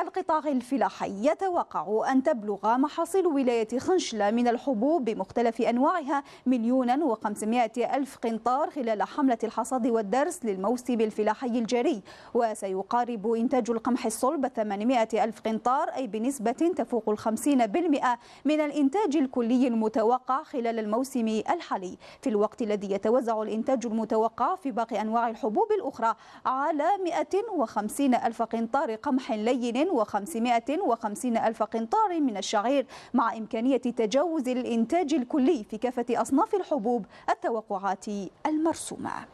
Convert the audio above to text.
القطاع الفلاحي يتوقع أن تبلغ محاصيل ولاية خنشلة من الحبوب بمختلف أنواعها مليونا وخمسمائة ألف قنطار خلال حملة الحصاد والدرس للموسم الفلاحي الجاري وسيقارب إنتاج القمح الصلب 800 ألف قنطار أي بنسبة تفوق الخمسين بالمئة من الإنتاج الكلي المتوقع خلال الموسم الحالي في الوقت الذي يتوزع الإنتاج المتوقع في باقي أنواع الحبوب الأخرى على وخمسين ألف قنطار قمح لين و550 ألف قنطار من الشعير مع إمكانية تجاوز الإنتاج الكلي في كافة أصناف الحبوب التوقعات المرسومة